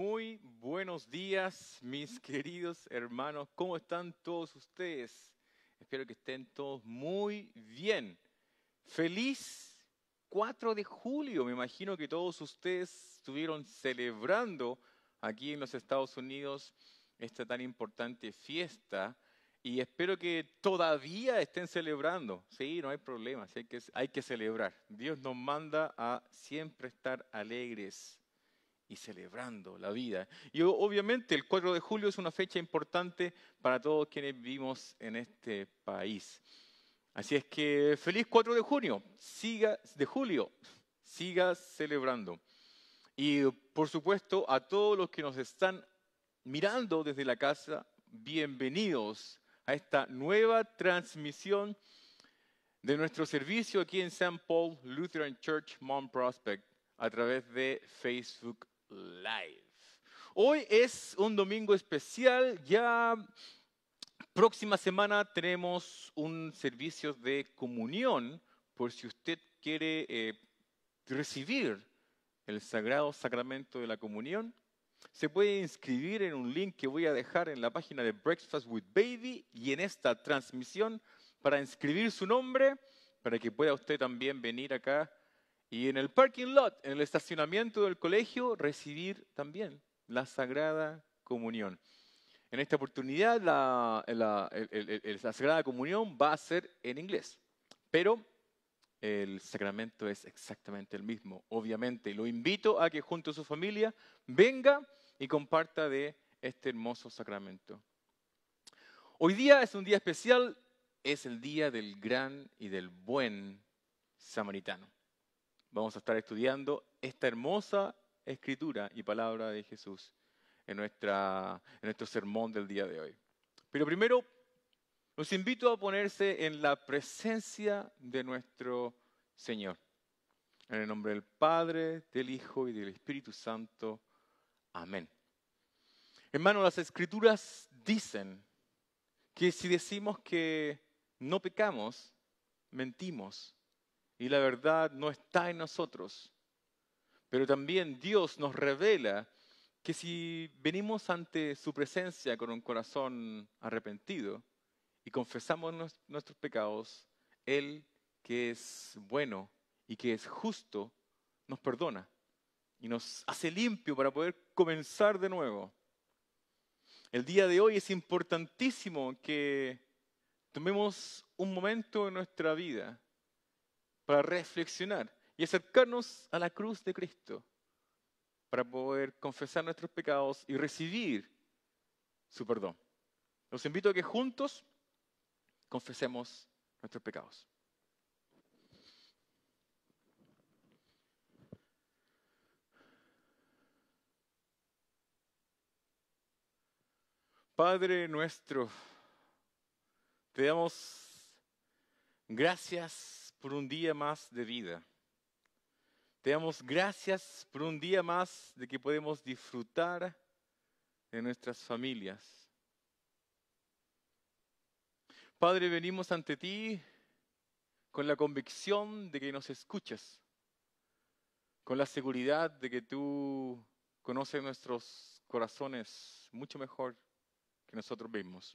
Muy buenos días, mis queridos hermanos. ¿Cómo están todos ustedes? Espero que estén todos muy bien. Feliz 4 de julio. Me imagino que todos ustedes estuvieron celebrando aquí en los Estados Unidos esta tan importante fiesta y espero que todavía estén celebrando. Sí, no hay problema, hay que, hay que celebrar. Dios nos manda a siempre estar alegres y celebrando la vida. Y obviamente el 4 de julio es una fecha importante para todos quienes vivimos en este país. Así es que feliz 4 de junio, siga de julio, siga celebrando. Y por supuesto a todos los que nos están mirando desde la casa, bienvenidos a esta nueva transmisión de nuestro servicio aquí en St. Paul Lutheran Church Mount Prospect a través de Facebook Hoy es un domingo especial, ya próxima semana tenemos un servicio de comunión por si usted quiere eh, recibir el sagrado sacramento de la comunión. Se puede inscribir en un link que voy a dejar en la página de Breakfast with Baby y en esta transmisión para inscribir su nombre, para que pueda usted también venir acá y en el parking lot, en el estacionamiento del colegio, recibir también la Sagrada Comunión. En esta oportunidad, la, la, la Sagrada Comunión va a ser en inglés, pero el sacramento es exactamente el mismo. Obviamente, lo invito a que junto a su familia venga y comparta de este hermoso sacramento. Hoy día es un día especial, es el día del gran y del buen samaritano. Vamos a estar estudiando esta hermosa escritura y palabra de Jesús en, en nuestro sermón del día de hoy. Pero primero, los invito a ponerse en la presencia de nuestro Señor. En el nombre del Padre, del Hijo y del Espíritu Santo. Amén. Hermanos, las escrituras dicen que si decimos que no pecamos, mentimos y la verdad no está en nosotros. Pero también Dios nos revela que si venimos ante su presencia con un corazón arrepentido y confesamos nuestros pecados, Él que es bueno y que es justo, nos perdona y nos hace limpio para poder comenzar de nuevo. El día de hoy es importantísimo que tomemos un momento en nuestra vida para reflexionar y acercarnos a la cruz de Cristo, para poder confesar nuestros pecados y recibir su perdón. Los invito a que juntos confesemos nuestros pecados. Padre nuestro, te damos gracias por un día más de vida. Te damos gracias por un día más de que podemos disfrutar de nuestras familias. Padre, venimos ante ti con la convicción de que nos escuchas, con la seguridad de que tú conoces nuestros corazones mucho mejor que nosotros mismos.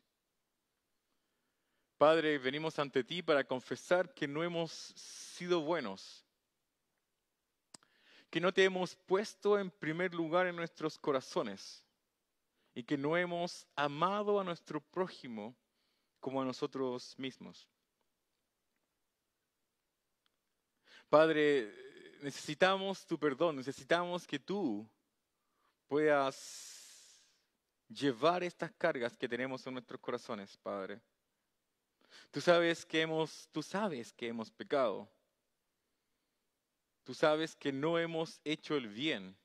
Padre, venimos ante ti para confesar que no hemos sido buenos, que no te hemos puesto en primer lugar en nuestros corazones y que no hemos amado a nuestro prójimo como a nosotros mismos. Padre, necesitamos tu perdón, necesitamos que tú puedas llevar estas cargas que tenemos en nuestros corazones, Padre Tú sabes que hemos, tú sabes que hemos pecado. Tú sabes que no hemos hecho el bien.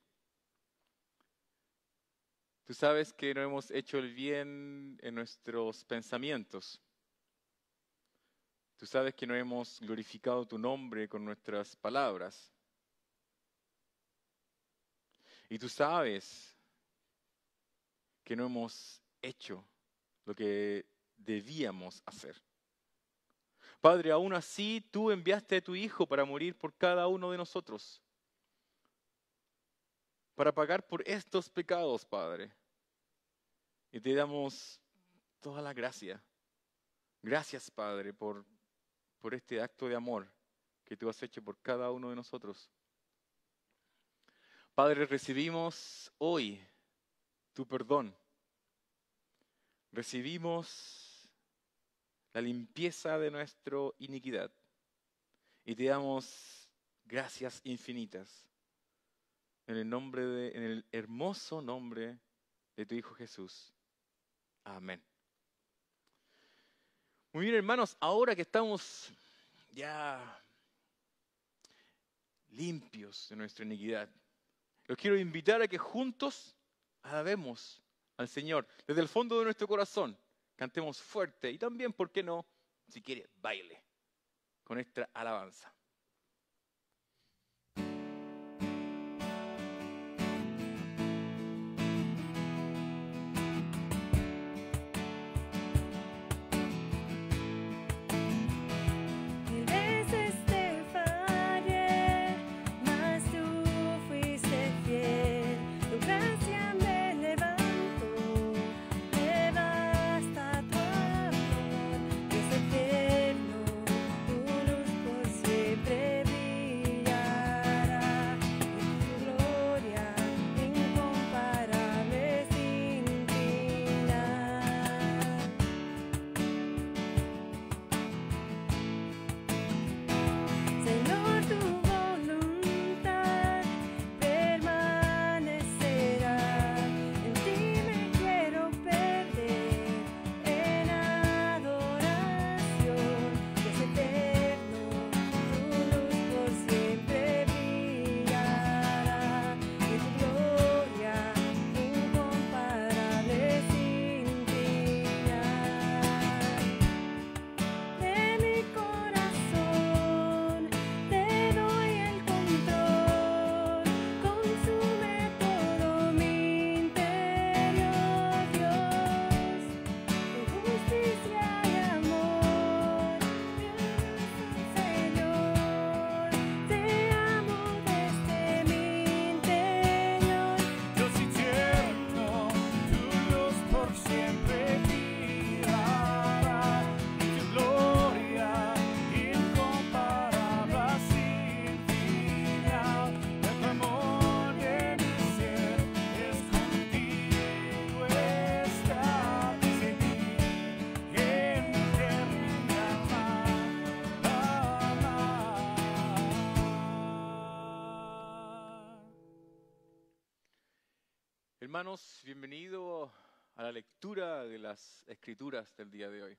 Tú sabes que no hemos hecho el bien en nuestros pensamientos. Tú sabes que no hemos glorificado tu nombre con nuestras palabras. Y tú sabes que no hemos hecho lo que debíamos hacer. Padre, aún así tú enviaste a tu Hijo para morir por cada uno de nosotros, para pagar por estos pecados, Padre. Y te damos toda la gracia. Gracias, Padre, por, por este acto de amor que tú has hecho por cada uno de nosotros. Padre, recibimos hoy tu perdón. Recibimos la limpieza de nuestra iniquidad. Y te damos gracias infinitas en el, nombre de, en el hermoso nombre de tu Hijo Jesús. Amén. Muy bien, hermanos, ahora que estamos ya limpios de nuestra iniquidad, los quiero invitar a que juntos alabemos al Señor desde el fondo de nuestro corazón. Cantemos fuerte y también, ¿por qué no? Si quiere, baile con esta alabanza. hermanos, bienvenido a la lectura de las escrituras del día de hoy.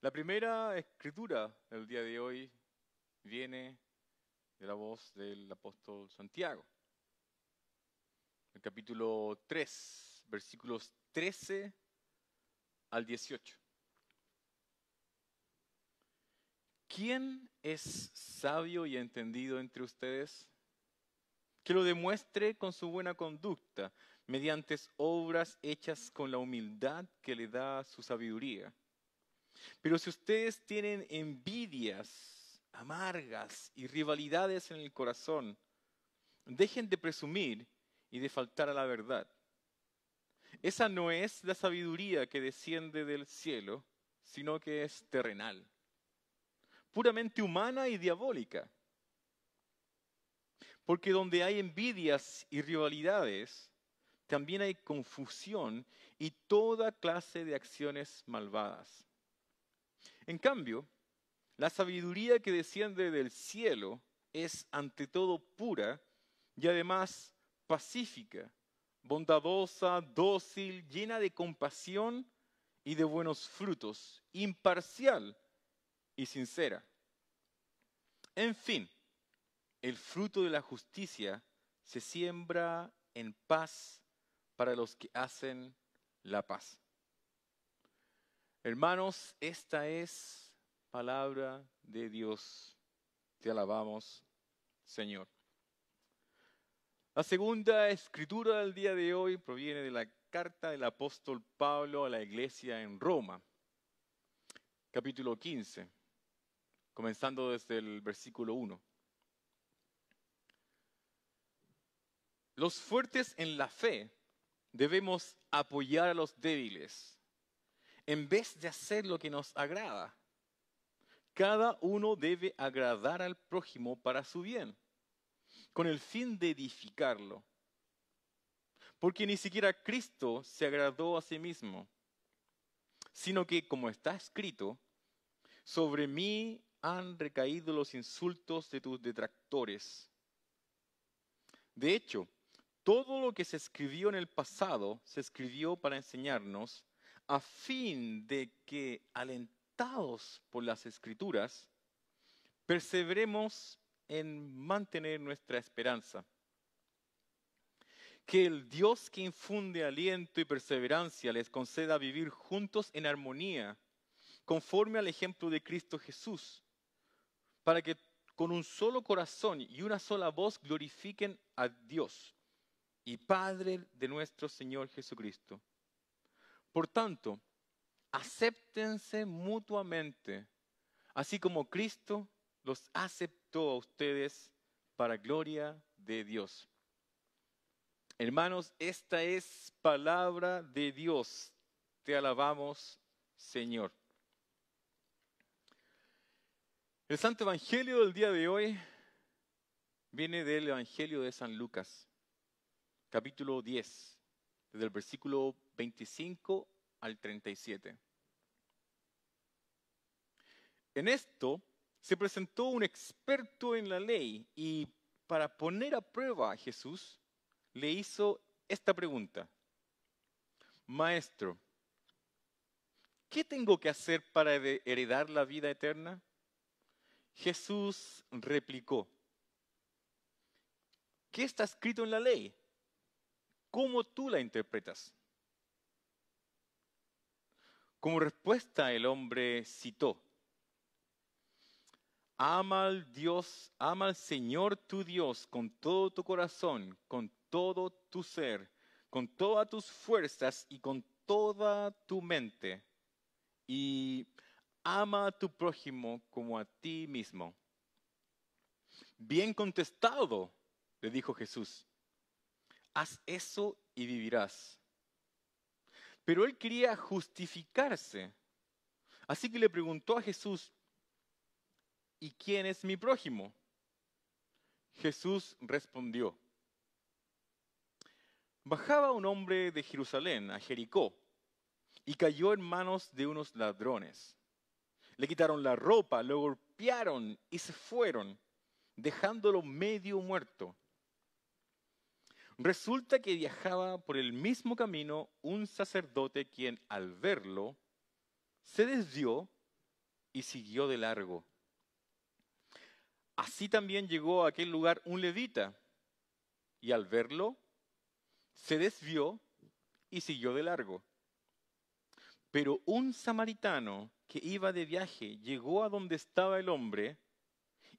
La primera escritura del día de hoy viene de la voz del apóstol Santiago. El capítulo 3, versículos 13 al 18. ¿Quién es sabio y entendido entre ustedes? que lo demuestre con su buena conducta, mediante obras hechas con la humildad que le da su sabiduría. Pero si ustedes tienen envidias amargas y rivalidades en el corazón, dejen de presumir y de faltar a la verdad. Esa no es la sabiduría que desciende del cielo, sino que es terrenal, puramente humana y diabólica. Porque donde hay envidias y rivalidades, también hay confusión y toda clase de acciones malvadas. En cambio, la sabiduría que desciende del cielo es ante todo pura y además pacífica, bondadosa, dócil, llena de compasión y de buenos frutos, imparcial y sincera. En fin, el fruto de la justicia se siembra en paz para los que hacen la paz. Hermanos, esta es palabra de Dios. Te alabamos, Señor. La segunda escritura del día de hoy proviene de la carta del apóstol Pablo a la iglesia en Roma, capítulo 15, comenzando desde el versículo 1. Los fuertes en la fe debemos apoyar a los débiles en vez de hacer lo que nos agrada. Cada uno debe agradar al prójimo para su bien, con el fin de edificarlo. Porque ni siquiera Cristo se agradó a sí mismo, sino que, como está escrito, sobre mí han recaído los insultos de tus detractores. De hecho, todo lo que se escribió en el pasado se escribió para enseñarnos a fin de que, alentados por las escrituras, perseveremos en mantener nuestra esperanza. Que el Dios que infunde aliento y perseverancia les conceda vivir juntos en armonía, conforme al ejemplo de Cristo Jesús, para que con un solo corazón y una sola voz glorifiquen a Dios y Padre de nuestro Señor Jesucristo. Por tanto, acéptense mutuamente, así como Cristo los aceptó a ustedes para gloria de Dios. Hermanos, esta es palabra de Dios. Te alabamos, Señor. El Santo Evangelio del día de hoy viene del Evangelio de San Lucas capítulo 10, desde el versículo 25 al 37. En esto se presentó un experto en la ley y para poner a prueba a Jesús le hizo esta pregunta. Maestro, ¿qué tengo que hacer para heredar la vida eterna? Jesús replicó, ¿qué está escrito en la ley? cómo tú la interpretas. Como respuesta el hombre citó, ama al Dios, ama al Señor tu Dios con todo tu corazón, con todo tu ser, con todas tus fuerzas y con toda tu mente. Y ama a tu prójimo como a ti mismo. Bien contestado, le dijo Jesús haz eso y vivirás. Pero él quería justificarse. Así que le preguntó a Jesús, ¿y quién es mi prójimo? Jesús respondió, bajaba un hombre de Jerusalén a Jericó y cayó en manos de unos ladrones. Le quitaron la ropa, lo golpearon y se fueron, dejándolo medio muerto. Resulta que viajaba por el mismo camino un sacerdote quien al verlo se desvió y siguió de largo. Así también llegó a aquel lugar un levita y al verlo se desvió y siguió de largo. Pero un samaritano que iba de viaje llegó a donde estaba el hombre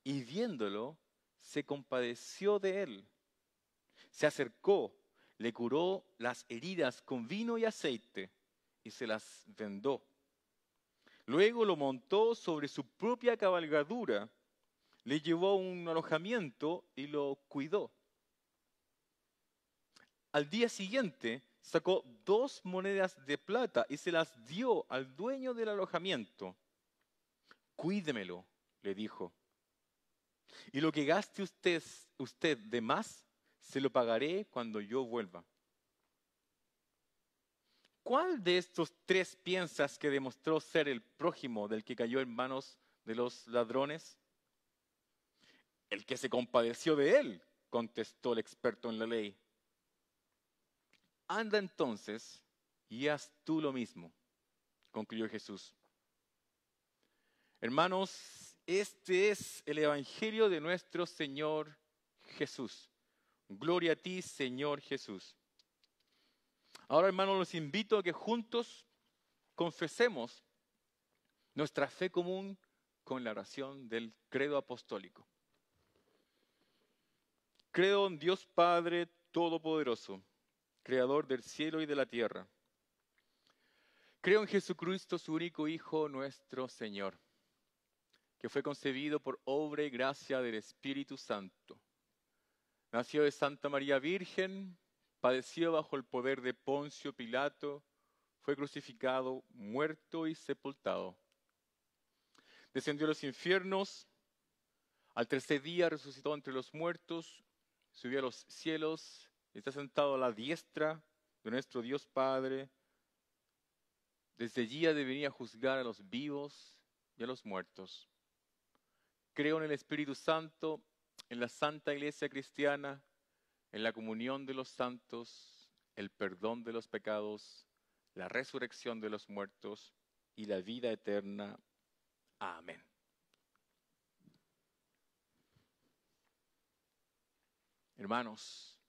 y viéndolo se compadeció de él se acercó, le curó las heridas con vino y aceite y se las vendó. Luego lo montó sobre su propia cabalgadura, le llevó a un alojamiento y lo cuidó. Al día siguiente sacó dos monedas de plata y se las dio al dueño del alojamiento. Cuídemelo, le dijo. Y lo que gaste usted, usted de más, se lo pagaré cuando yo vuelva. ¿Cuál de estos tres piensas que demostró ser el prójimo del que cayó en manos de los ladrones? El que se compadeció de él, contestó el experto en la ley. Anda entonces y haz tú lo mismo, concluyó Jesús. Hermanos, este es el Evangelio de nuestro Señor Jesús. Gloria a ti, Señor Jesús. Ahora, hermanos, los invito a que juntos confesemos nuestra fe común con la oración del credo apostólico. Creo en Dios Padre Todopoderoso, Creador del cielo y de la tierra. Creo en Jesucristo, su único Hijo, nuestro Señor, que fue concebido por obra y gracia del Espíritu Santo Nació de Santa María Virgen, padeció bajo el poder de Poncio Pilato, fue crucificado, muerto y sepultado. Descendió a los infiernos, al tercer día resucitó entre los muertos, subió a los cielos, está sentado a la diestra de nuestro Dios Padre. Desde allí ha de venir a juzgar a los vivos y a los muertos. Creo en el Espíritu Santo, en la Santa Iglesia Cristiana, en la comunión de los santos, el perdón de los pecados, la resurrección de los muertos y la vida eterna. Amén. Hermanos,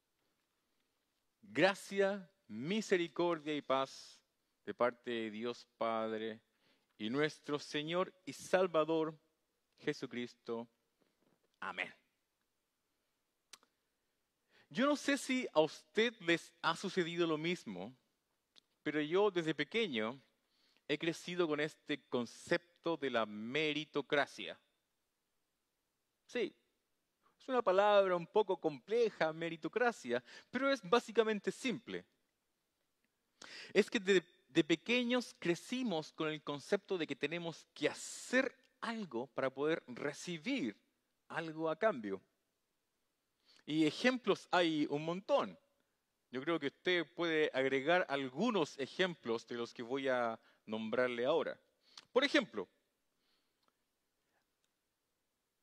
gracia, misericordia y paz de parte de Dios Padre y nuestro Señor y Salvador Jesucristo. Amén. Yo no sé si a usted les ha sucedido lo mismo, pero yo desde pequeño he crecido con este concepto de la meritocracia. Sí, es una palabra un poco compleja, meritocracia, pero es básicamente simple. Es que de, pequeños crecimos con el concepto de que tenemos que hacer algo para poder recibir algo a cambio. Y ejemplos hay un montón. Yo creo que usted puede agregar algunos ejemplos de los que voy a nombrarle ahora. Por ejemplo,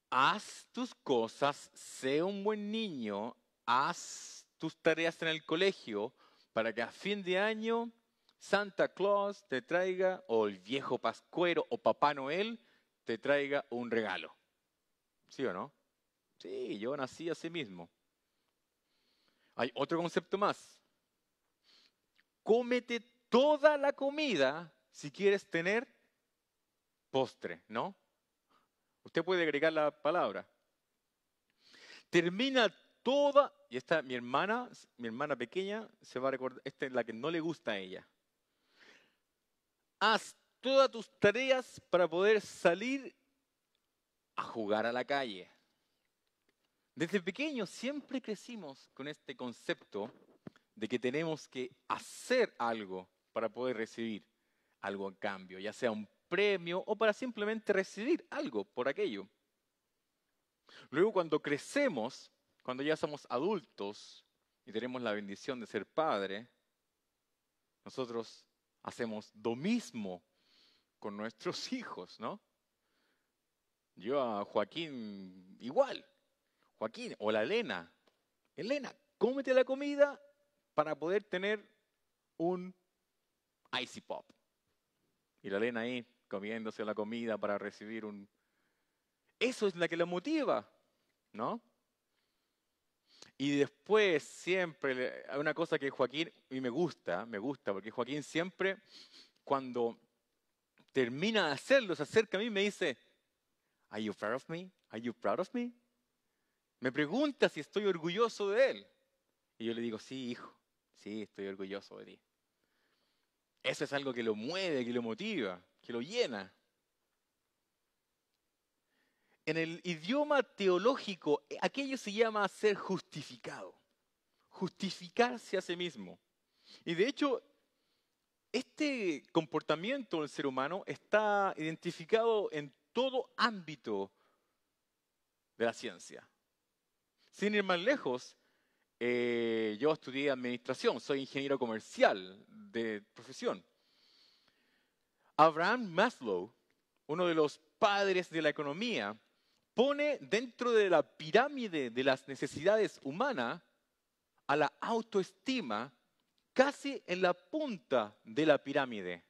haz tus cosas, sé un buen niño, haz tus tareas en el colegio para que a fin de año Santa Claus te traiga, o el viejo Pascuero o Papá Noel te traiga un regalo. ¿Sí o no? Sí, yo nací así mismo. Hay otro concepto más. Cómete toda la comida si quieres tener postre, ¿no? Usted puede agregar la palabra. Termina toda, y esta mi hermana, mi hermana pequeña, se va a recordar, esta es la que no le gusta a ella. Haz todas tus tareas para poder salir a jugar a la calle. Desde pequeños siempre crecimos con este concepto de que tenemos que hacer algo para poder recibir algo en cambio, ya sea un premio o para simplemente recibir algo por aquello. Luego cuando crecemos, cuando ya somos adultos y tenemos la bendición de ser padre, nosotros hacemos lo mismo con nuestros hijos, ¿no? Yo a Joaquín igual, Joaquín o la Elena, Elena, cómete la comida para poder tener un Icy Pop. Y la Elena ahí comiéndose la comida para recibir un... Eso es la que la motiva, ¿no? Y después siempre, hay una cosa que Joaquín, y me gusta, me gusta, porque Joaquín siempre cuando termina de hacerlo, se acerca a mí y me dice, ¿Are you proud of me? ¿Are you proud of me? Me pregunta si estoy orgulloso de él. Y yo le digo, sí, hijo, sí, estoy orgulloso de ti. Eso es algo que lo mueve, que lo motiva, que lo llena. En el idioma teológico, aquello se llama ser justificado, justificarse a sí mismo. Y de hecho, este comportamiento del ser humano está identificado en todo ámbito de la ciencia. Sin ir más lejos, eh, yo estudié administración, soy ingeniero comercial de profesión. Abraham Maslow, uno de los padres de la economía, pone dentro de la pirámide de las necesidades humanas a la autoestima casi en la punta de la pirámide,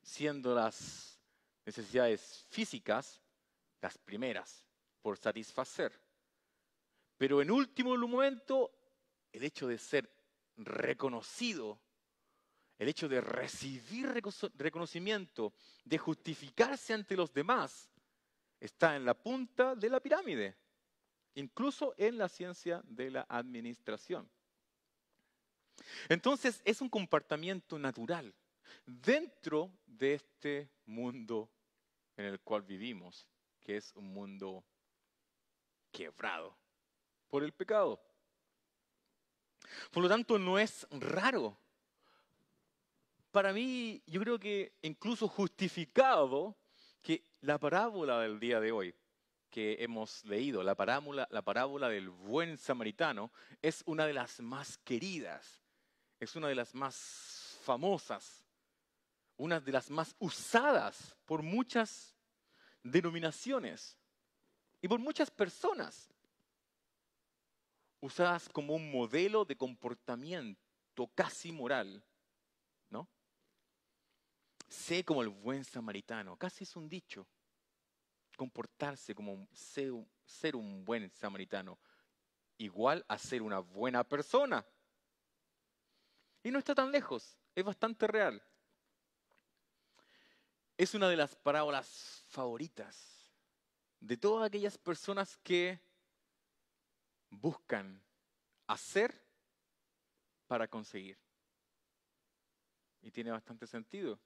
siendo las necesidades físicas las primeras por satisfacer. Pero en último momento, el hecho de ser reconocido, el hecho de recibir reconocimiento, de justificarse ante los demás, está en la punta de la pirámide, incluso en la ciencia de la administración. Entonces es un comportamiento natural dentro de este mundo en el cual vivimos, que es un mundo quebrado, por el pecado. Por lo tanto, no es raro. Para mí, yo creo que incluso justificado que la parábola del día de hoy que hemos leído, la parábola, la parábola del buen samaritano, es una de las más queridas, es una de las más famosas, una de las más usadas por muchas denominaciones y por muchas personas usadas como un modelo de comportamiento casi moral, ¿no? Sé como el buen samaritano, casi es un dicho, comportarse como ser un buen samaritano, igual a ser una buena persona. Y no está tan lejos, es bastante real. Es una de las parábolas favoritas de todas aquellas personas que buscan hacer para conseguir. Y tiene bastante sentido.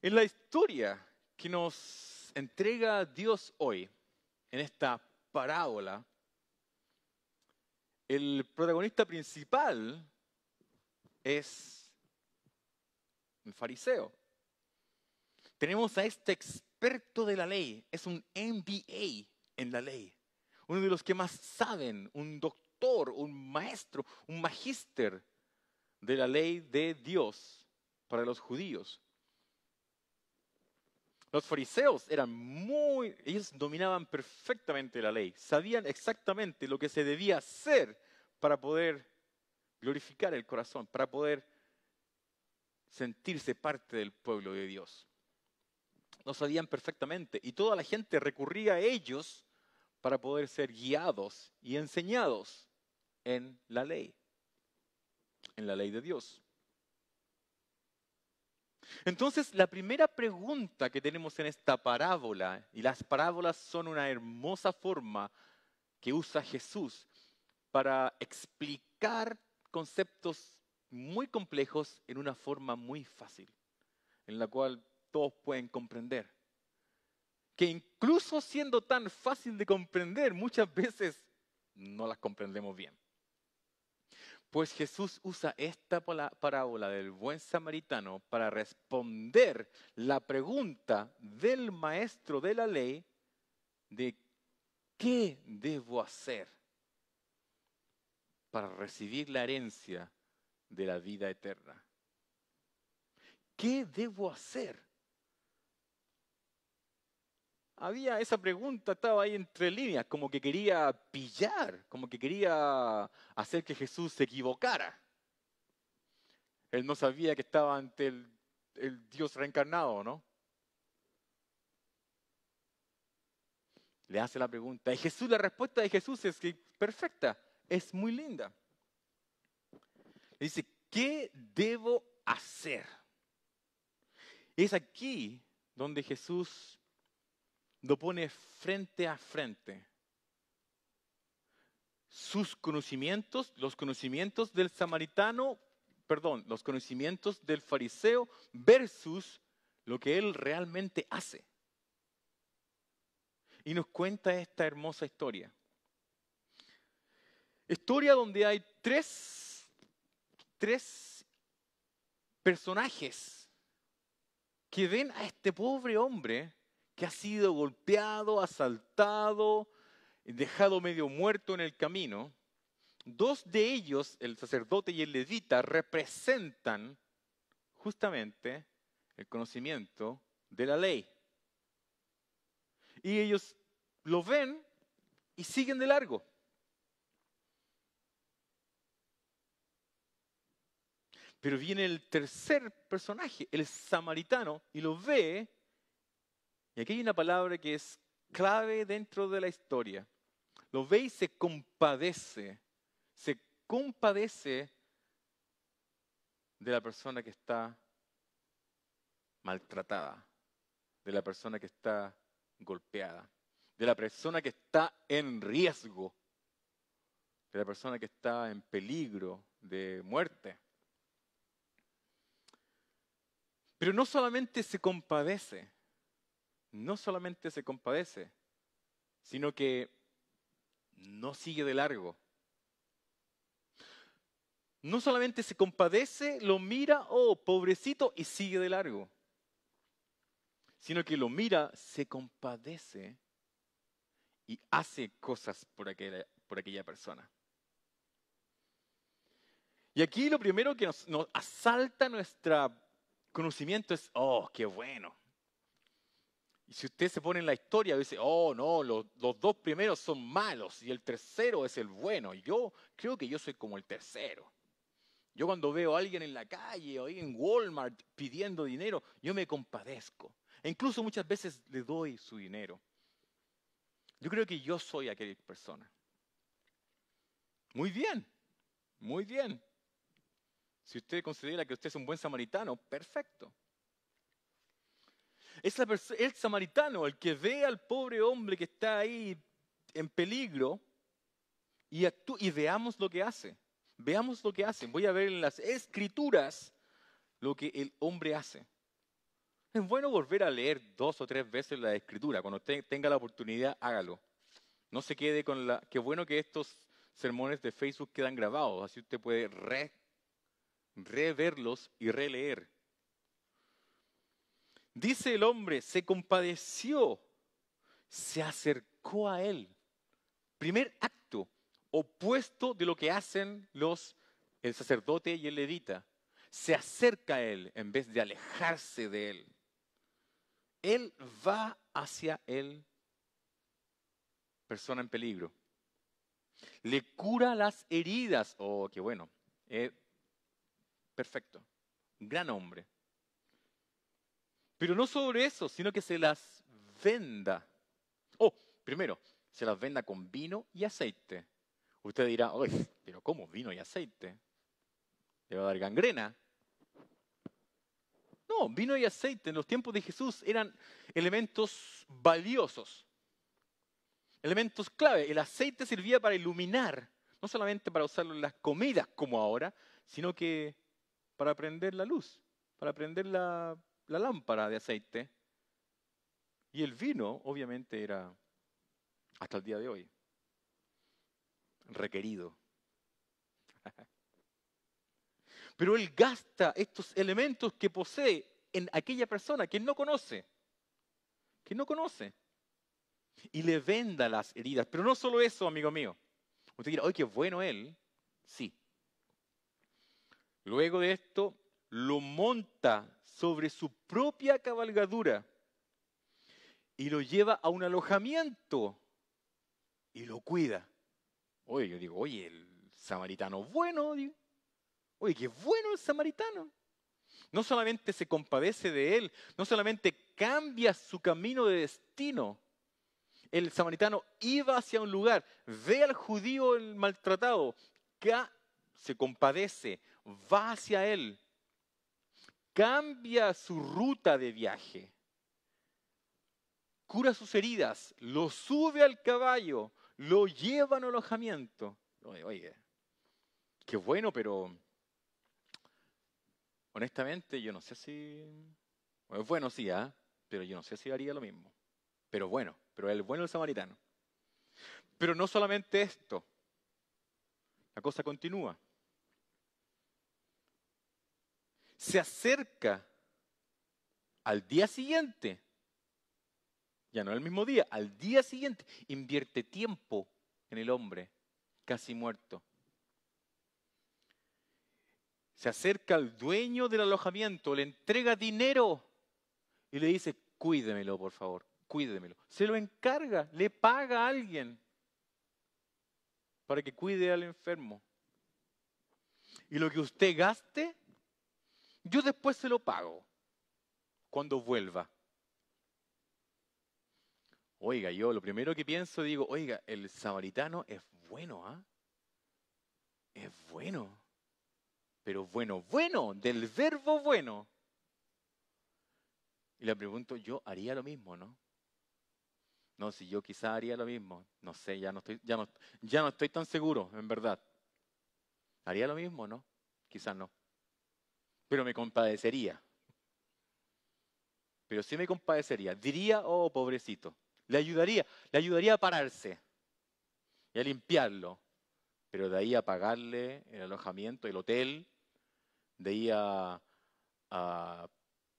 En la historia que nos entrega Dios hoy, en esta parábola, el protagonista principal es un fariseo. Tenemos a este experto de la ley, es un MBA en la ley uno de los que más saben, un doctor, un maestro, un magíster de la ley de Dios para los judíos. Los fariseos eran muy, ellos dominaban perfectamente la ley, sabían exactamente lo que se debía hacer para poder glorificar el corazón, para poder sentirse parte del pueblo de Dios. Lo sabían perfectamente y toda la gente recurría a ellos para poder ser guiados y enseñados en la ley, en la ley de Dios. Entonces, la primera pregunta que tenemos en esta parábola, y las parábolas son una hermosa forma que usa Jesús para explicar conceptos muy complejos en una forma muy fácil, en la cual todos pueden comprender que incluso siendo tan fácil de comprender, muchas veces no las comprendemos bien. Pues Jesús usa esta parábola del buen samaritano para responder la pregunta del maestro de la ley de qué debo hacer para recibir la herencia de la vida eterna. ¿Qué debo hacer? había esa pregunta, estaba ahí entre líneas, como que quería pillar, como que quería hacer que Jesús se equivocara. Él no sabía que estaba ante el, Dios reencarnado, ¿no? Le hace la pregunta. Y Jesús, la respuesta de Jesús es que perfecta, es muy linda. Le dice, ¿qué debo hacer? Es aquí donde Jesús lo pone frente a frente. Sus conocimientos, los conocimientos del samaritano, perdón, los conocimientos del fariseo versus lo que él realmente hace. Y nos cuenta esta hermosa historia. Historia donde hay tres, tres personajes que ven a este pobre hombre que ha sido golpeado, asaltado, dejado medio muerto en el camino, dos de ellos, el sacerdote y el levita, representan justamente el conocimiento de la ley. Y ellos lo ven y siguen de largo. Pero viene el tercer personaje, el samaritano, y lo ve y aquí hay una palabra que es clave dentro de la historia. Lo ve y se compadece, se compadece de la persona que está maltratada, de la persona que está golpeada, de la persona que está en riesgo, de la persona que está en peligro de muerte. Pero no solamente se compadece, no solamente se compadece, sino que no sigue de largo. No solamente se compadece, lo mira, oh, pobrecito, y sigue de largo, sino que lo mira, se compadece y hace cosas por aquella, persona. Y aquí lo primero que nos, nos asalta nuestro conocimiento es, oh, qué bueno, y si usted se pone en la historia, y dice, oh no, los, dos primeros son malos y el tercero es el bueno. yo creo que yo soy como el tercero. Yo cuando veo a alguien en la calle o en Walmart pidiendo dinero, yo me compadezco. E incluso muchas veces le doy su dinero. Yo creo que yo soy aquella persona. Muy bien, muy bien. Si usted considera que usted es un buen samaritano, perfecto. Es el samaritano el que ve al pobre hombre que está ahí en peligro y, veamos lo que hace. Veamos lo que hace. Voy a ver en las escrituras lo que el hombre hace. Es bueno volver a leer dos o tres veces la escritura. Cuando tenga la oportunidad, hágalo. No se quede con la... Qué bueno que estos sermones de Facebook quedan grabados. Así usted puede re reverlos y releer. Dice el hombre, se compadeció, se acercó a él. Primer acto opuesto de lo que hacen los el sacerdote y el levita. Se acerca a él en vez de alejarse de él. Él va hacia él, persona en peligro. Le cura las heridas. Oh, qué bueno. Eh, perfecto. Gran hombre. Pero no sobre eso, sino que se las venda. Oh, primero, se las venda con vino y aceite. Usted dirá, pero ¿cómo vino y aceite? ¿Le va a dar gangrena? No, vino y aceite en los tiempos de Jesús eran elementos valiosos, elementos clave. El aceite servía para iluminar, no solamente para usarlo en las comidas como ahora, sino que para prender la luz, para prender la la lámpara de aceite y el vino obviamente era, hasta el día de hoy, requerido. Pero él gasta estos elementos que posee en aquella persona que no conoce, que no conoce, y le venda las heridas. Pero no solo eso, amigo mío. Usted dirá, oye, qué bueno él. Sí. Luego de esto, lo monta sobre su propia cabalgadura y lo lleva a un alojamiento y lo cuida. Oye, yo digo, oye, el samaritano bueno, oye, qué bueno el samaritano. No solamente se compadece de él, no solamente cambia su camino de destino. El samaritano iba hacia un lugar, ve al judío el maltratado, se compadece, va hacia él, cambia su ruta de viaje, cura sus heridas, lo sube al caballo, lo lleva a un alojamiento. Oye, oye, qué bueno, pero honestamente yo no sé si... es bueno, sí, ¿ah? pero yo no sé si haría lo mismo. Pero bueno, pero el bueno el samaritano. Pero no solamente esto, la cosa continúa. se acerca al día siguiente, ya no al mismo día, al día siguiente, invierte tiempo en el hombre casi muerto. Se acerca al dueño del alojamiento, le entrega dinero y le dice, cuídemelo, por favor, cuídemelo. Se lo encarga, le paga a alguien para que cuide al enfermo. Y lo que usted gaste, yo después se lo pago cuando vuelva. Oiga, yo lo primero que pienso digo, oiga, el samaritano es bueno, ¿ah? Es bueno. Pero bueno, bueno, del verbo bueno. Y le pregunto, yo haría lo mismo, ¿no? No, si yo quizá haría lo mismo. No sé, ya no estoy, ya no estoy tan seguro, en verdad. Haría lo mismo, ¿no? Quizás no pero me compadecería. Pero sí me compadecería. Diría, oh, pobrecito. Le ayudaría, le ayudaría a pararse y a limpiarlo. Pero de ahí a pagarle el alojamiento, el hotel, de ahí a, a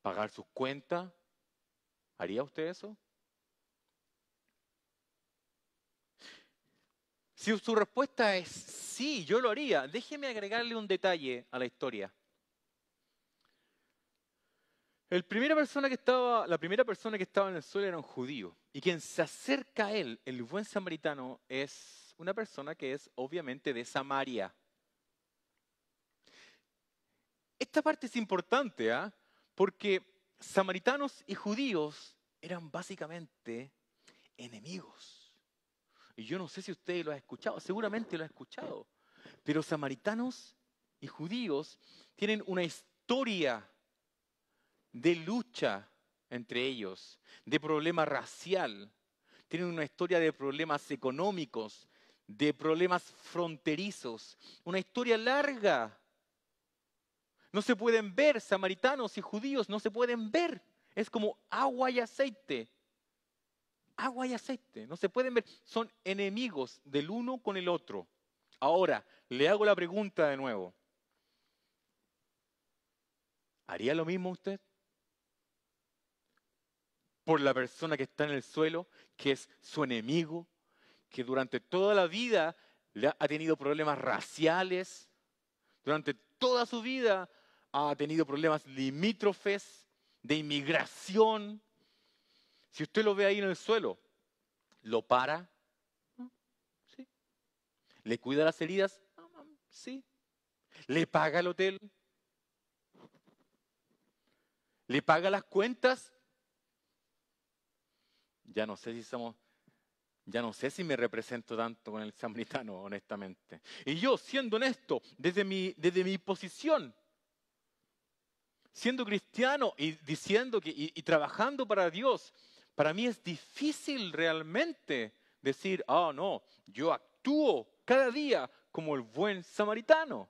pagar sus cuentas. ¿Haría usted eso? Si su respuesta es sí, yo lo haría, déjeme agregarle un detalle a la historia primera persona que estaba, la primera persona que estaba en el suelo era un judío. Y quien se acerca a él, el buen samaritano, es una persona que es obviamente de Samaria. Esta parte es importante, ¿ah? porque samaritanos y judíos eran básicamente enemigos. Y yo no sé si usted lo ha escuchado, seguramente lo ha escuchado, pero samaritanos y judíos tienen una historia de lucha entre ellos, de problema racial, tienen una historia de problemas económicos, de problemas fronterizos, una historia larga. No se pueden ver, samaritanos y judíos no se pueden ver. Es como agua y aceite. Agua y aceite, no se pueden ver. Son enemigos del uno con el otro. Ahora, le hago la pregunta de nuevo. ¿Haría lo mismo usted? por la persona que está en el suelo, que es su enemigo, que durante toda la vida ha tenido problemas raciales, durante toda su vida ha tenido problemas limítrofes, de inmigración. Si usted lo ve ahí en el suelo, ¿lo para? Mm, ¿Le cuida las heridas? Mm, mm, sí. ¿Le paga el hotel? ¿Le paga las cuentas? ya no sé si somos, ya no sé si me represento tanto con el samaritano, honestamente. Y yo, siendo honesto, desde mi, desde mi posición, siendo cristiano y diciendo que, y, trabajando para Dios, para mí es difícil realmente decir, oh, no, yo actúo cada día como el buen samaritano.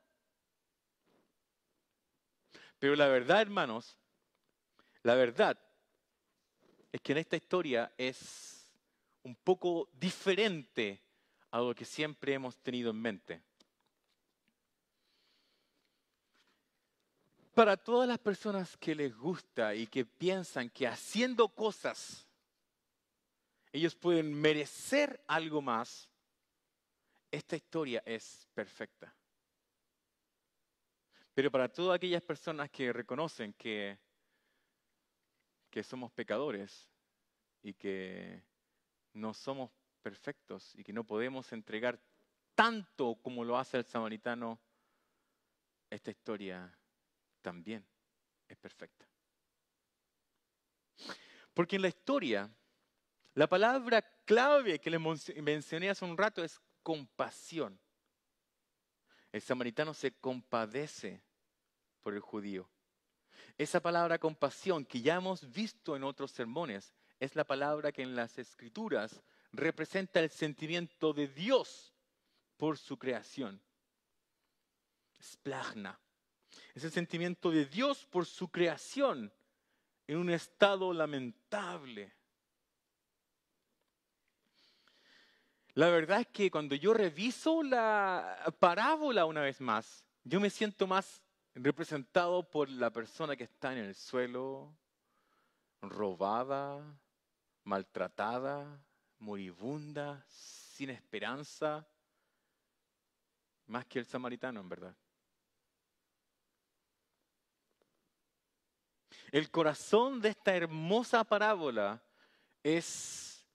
Pero la verdad, hermanos, la verdad es que en esta historia es un poco diferente a lo que siempre hemos tenido en mente. Para todas las personas que les gusta y que piensan que haciendo cosas ellos pueden merecer algo más, esta historia es perfecta. Pero para todas aquellas personas que reconocen que que somos pecadores y que no somos perfectos y que no podemos entregar tanto como lo hace el samaritano, esta historia también es perfecta. Porque en la historia, la palabra clave que le mencioné hace un rato es compasión. El samaritano se compadece por el judío. Esa palabra compasión que ya hemos visto en otros sermones es la palabra que en las escrituras representa el sentimiento de Dios por su creación. Splagna. Es el sentimiento de Dios por su creación en un estado lamentable. La verdad es que cuando yo reviso la parábola una vez más, yo me siento más representado por la persona que está en el suelo, robada, maltratada, moribunda, sin esperanza, más que el samaritano, en verdad. El corazón de esta hermosa parábola es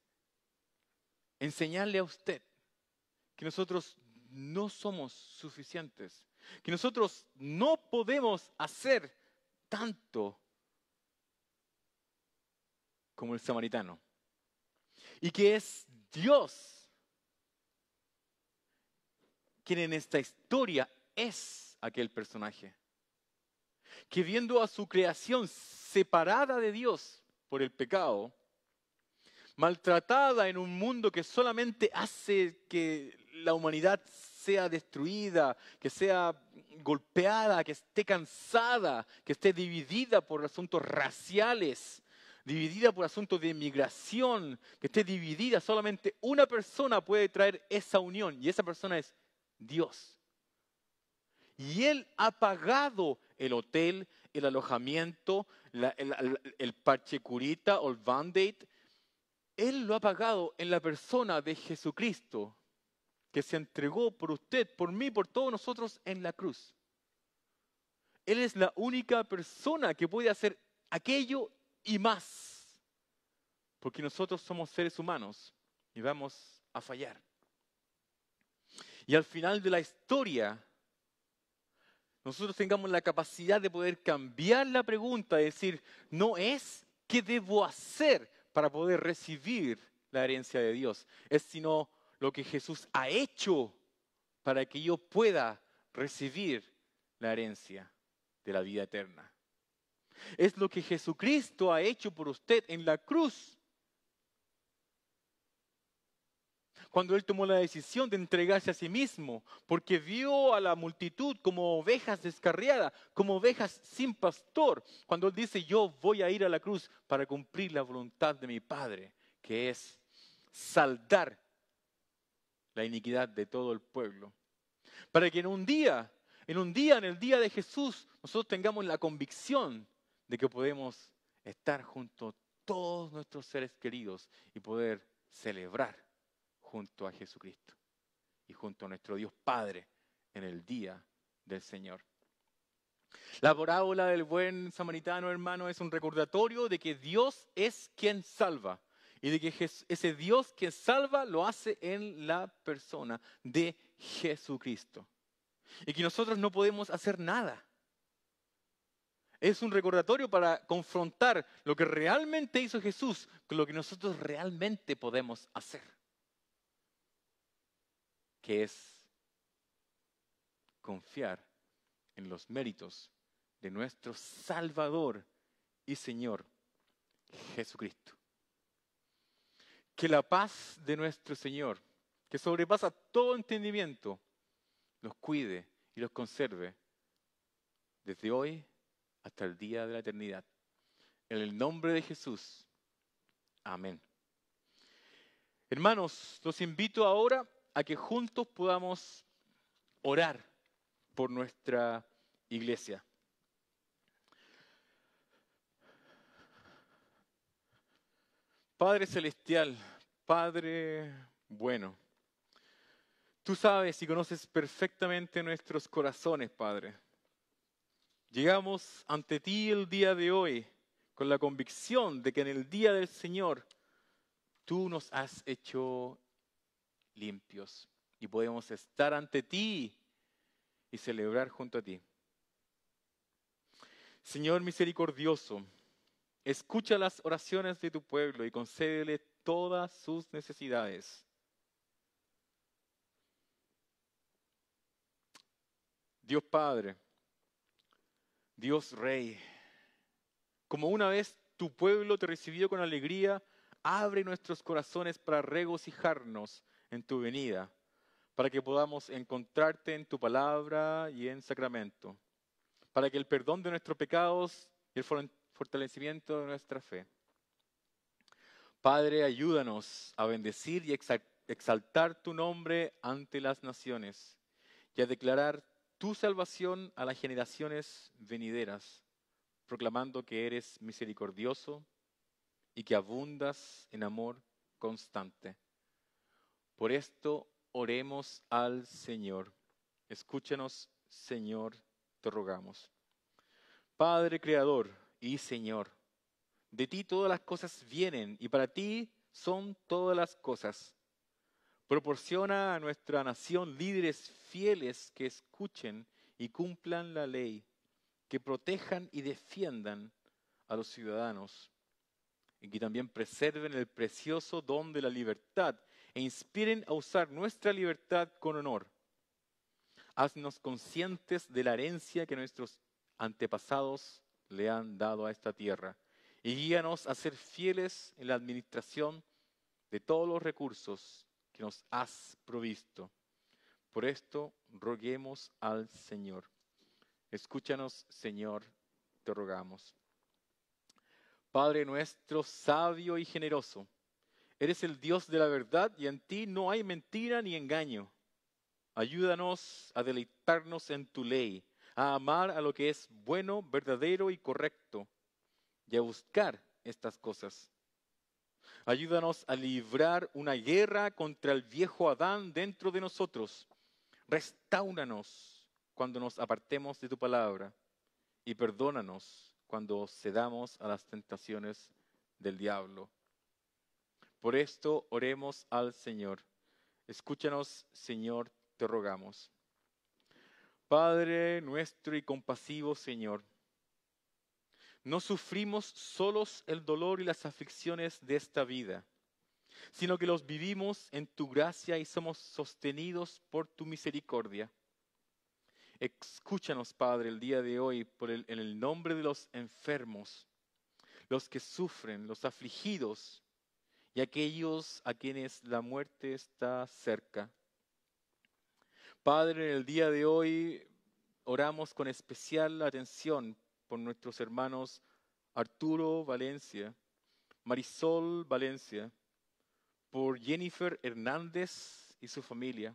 enseñarle a usted que nosotros no somos suficientes que nosotros no podemos hacer tanto como el samaritano. Y que es Dios quien en esta historia es aquel personaje. Que viendo a su creación separada de Dios por el pecado, maltratada en un mundo que solamente hace que la humanidad sea destruida, que sea golpeada, que esté cansada, que esté dividida por asuntos raciales, dividida por asuntos de migración, que esté dividida. Solamente una persona puede traer esa unión y esa persona es Dios. Y Él ha pagado el hotel, el alojamiento, el, parchecurita, parche curita o el band-aid. Él lo ha pagado en la persona de Jesucristo que se entregó por usted, por mí, por todos nosotros en la cruz. Él es la única persona que puede hacer aquello y más. Porque nosotros somos seres humanos y vamos a fallar. Y al final de la historia, nosotros tengamos la capacidad de poder cambiar la pregunta, de decir, no es qué debo hacer para poder recibir la herencia de Dios, es sino lo que Jesús ha hecho para que yo pueda recibir la herencia de la vida eterna. Es lo que Jesucristo ha hecho por usted en la cruz. Cuando Él tomó la decisión de entregarse a sí mismo, porque vio a la multitud como ovejas descarriadas, como ovejas sin pastor, cuando Él dice, yo voy a ir a la cruz para cumplir la voluntad de mi Padre, que es saldar la iniquidad de todo el pueblo. Para que en un día, en un día, en el día de Jesús, nosotros tengamos la convicción de que podemos estar junto a todos nuestros seres queridos y poder celebrar junto a Jesucristo y junto a nuestro Dios Padre en el día del Señor. La parábola del buen samaritano, hermano, es un recordatorio de que Dios es quien salva y de que ese Dios que salva lo hace en la persona de Jesucristo. Y que nosotros no podemos hacer nada. Es un recordatorio para confrontar lo que realmente hizo Jesús con lo que nosotros realmente podemos hacer. Que es confiar en los méritos de nuestro Salvador y Señor Jesucristo que la paz de nuestro Señor, que sobrepasa todo entendimiento, los cuide y los conserve desde hoy hasta el día de la eternidad. En el nombre de Jesús. Amén. Hermanos, los invito ahora a que juntos podamos orar por nuestra iglesia. Padre Celestial, Padre bueno, tú sabes y conoces perfectamente nuestros corazones, Padre. Llegamos ante ti el día de hoy con la convicción de que en el día del Señor tú nos has hecho limpios y podemos estar ante ti y celebrar junto a ti. Señor misericordioso, Escucha las oraciones de tu pueblo y concédele todas sus necesidades. Dios Padre, Dios Rey, como una vez tu pueblo te recibió con alegría, abre nuestros corazones para regocijarnos en tu venida, para que podamos encontrarte en tu palabra y en sacramento, para que el perdón de nuestros pecados y el fortalecimiento de nuestra fe. Padre, ayúdanos a bendecir y exaltar tu nombre ante las naciones y a declarar tu salvación a las generaciones venideras, proclamando que eres misericordioso y que abundas en amor constante. Por esto oremos al Señor. Escúchanos, Señor, te rogamos. Padre Creador, y Señor. De ti todas las cosas vienen y para ti son todas las cosas. Proporciona a nuestra nación líderes fieles que escuchen y cumplan la ley, que protejan y defiendan a los ciudadanos y que también preserven el precioso don de la libertad e inspiren a usar nuestra libertad con honor. Haznos conscientes de la herencia que nuestros antepasados le han dado a esta tierra y guíanos a ser fieles en la administración de todos los recursos que nos has provisto. Por esto roguemos al Señor. Escúchanos, Señor, te rogamos. Padre nuestro, sabio y generoso, eres el Dios de la verdad y en ti no hay mentira ni engaño. Ayúdanos a deleitarnos en tu ley a amar a lo que es bueno, verdadero y correcto, y a buscar estas cosas. Ayúdanos a librar una guerra contra el viejo Adán dentro de nosotros. Restaúnanos cuando nos apartemos de tu palabra y perdónanos cuando cedamos a las tentaciones del diablo. Por esto oremos al Señor. Escúchanos, Señor, te rogamos. Padre nuestro y compasivo Señor, no sufrimos solos el dolor y las aflicciones de esta vida, sino que los vivimos en tu gracia y somos sostenidos por tu misericordia. Escúchanos, Padre, el día de hoy por en el nombre de los enfermos, los que sufren, los afligidos y aquellos a quienes la muerte está cerca. Padre, en el día de hoy oramos con especial atención por nuestros hermanos Arturo Valencia, Marisol Valencia, por Jennifer Hernández y su familia,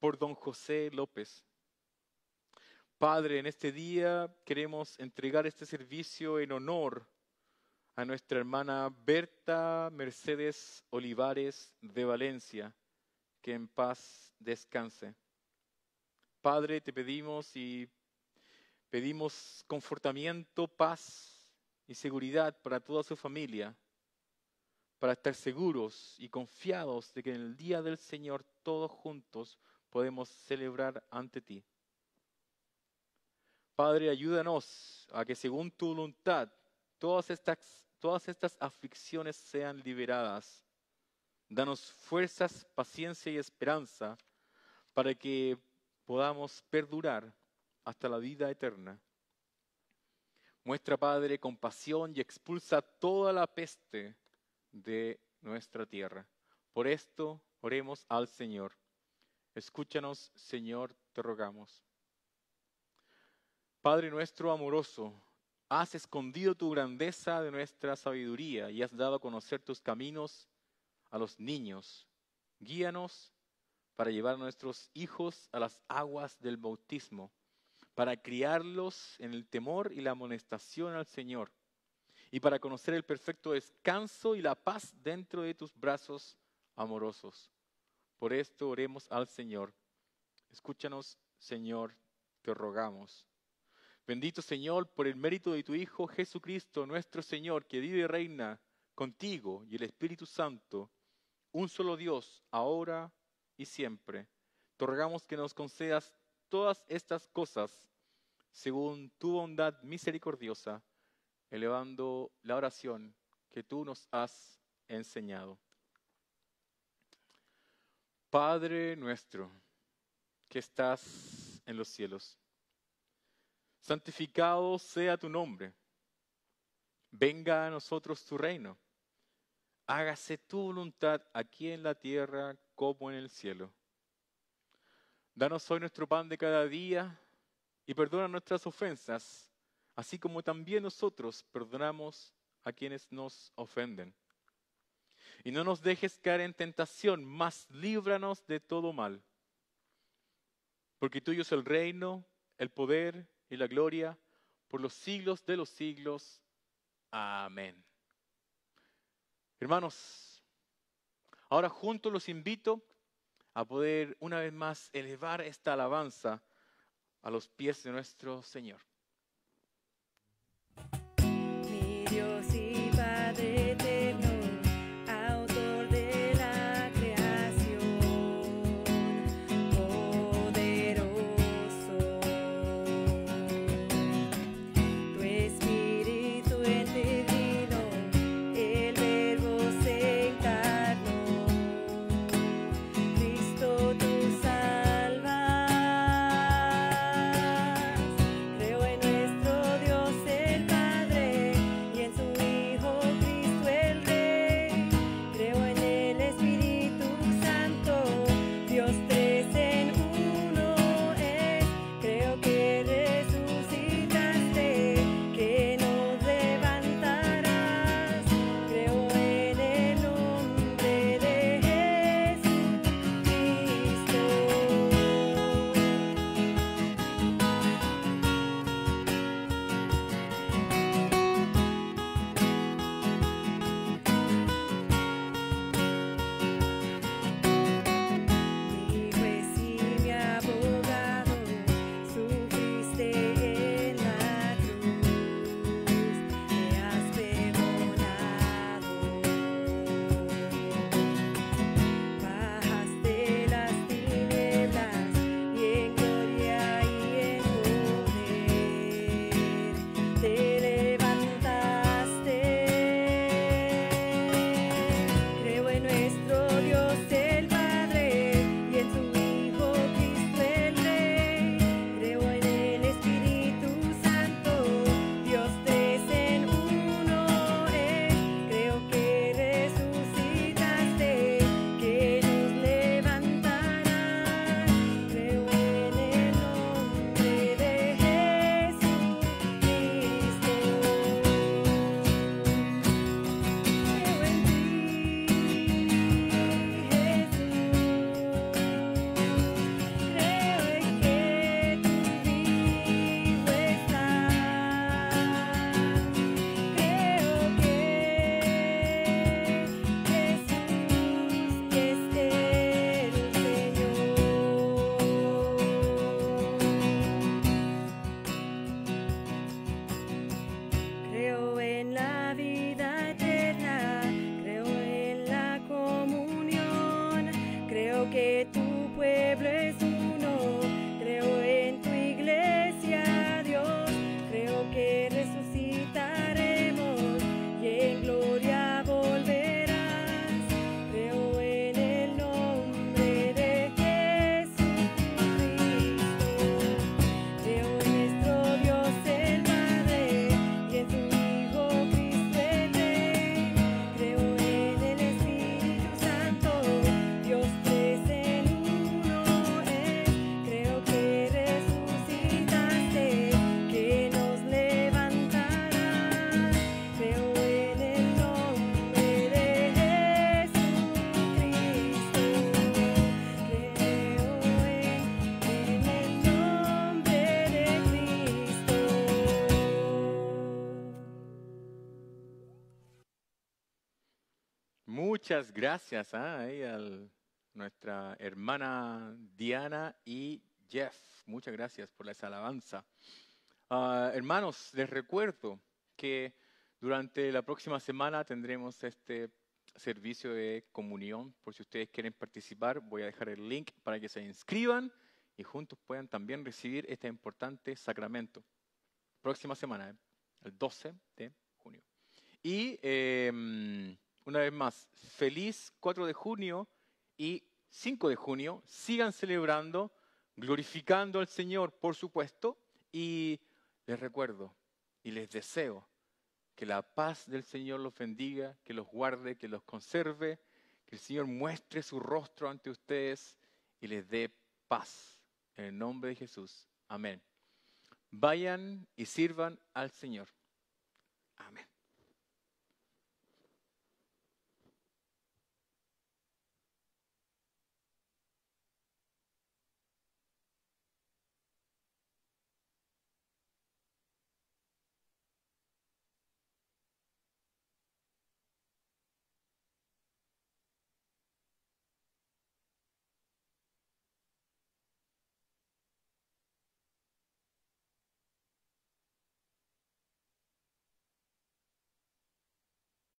por don José López. Padre, en este día queremos entregar este servicio en honor a nuestra hermana Berta Mercedes Olivares de Valencia, en paz descanse. Padre, te pedimos y pedimos confortamiento, paz y seguridad para toda su familia, para estar seguros y confiados de que en el día del Señor todos juntos podemos celebrar ante ti. Padre, ayúdanos a que según tu voluntad todas estas, todas estas aflicciones sean liberadas Danos fuerzas, paciencia y esperanza para que podamos perdurar hasta la vida eterna. Muestra, Padre, compasión y expulsa toda la peste de nuestra tierra. Por esto oremos al Señor. Escúchanos, Señor, te rogamos. Padre nuestro amoroso, has escondido tu grandeza de nuestra sabiduría y has dado a conocer tus caminos a los niños, guíanos para llevar a nuestros hijos a las aguas del bautismo, para criarlos en el temor y la amonestación al Señor, y para conocer el perfecto descanso y la paz dentro de tus brazos amorosos. Por esto oremos al Señor. Escúchanos, Señor, te rogamos. Bendito Señor, por el mérito de tu Hijo Jesucristo, nuestro Señor, que vive y reina contigo y el Espíritu Santo, un solo Dios, ahora y siempre. Te rogamos que nos concedas todas estas cosas según tu bondad misericordiosa, elevando la oración que tú nos has enseñado. Padre nuestro, que estás en los cielos, santificado sea tu nombre, venga a nosotros tu reino hágase tu voluntad aquí en la tierra como en el cielo. Danos hoy nuestro pan de cada día y perdona nuestras ofensas, así como también nosotros perdonamos a quienes nos ofenden. Y no nos dejes caer en tentación, mas líbranos de todo mal. Porque tuyo es el reino, el poder y la gloria por los siglos de los siglos. Amén. Hermanos, ahora juntos los invito a poder una vez más elevar esta alabanza a los pies de nuestro Señor. Muchas gracias a ah, nuestra hermana Diana y Jeff. Muchas gracias por esa alabanza. Ah, hermanos, les recuerdo que durante la próxima semana tendremos este servicio de comunión. Por si ustedes quieren participar, voy a dejar el link para que se inscriban y juntos puedan también recibir este importante sacramento. Próxima semana, ¿eh? el 12 de junio. Y em, una vez más, feliz 4 de junio y 5 de junio. Sigan celebrando, glorificando al Señor, por supuesto. Y les recuerdo y les deseo que la paz del Señor los bendiga, que los guarde, que los conserve, que el Señor muestre su rostro ante ustedes y les dé paz. En el nombre de Jesús. Amén. Vayan y sirvan al Señor. Amén.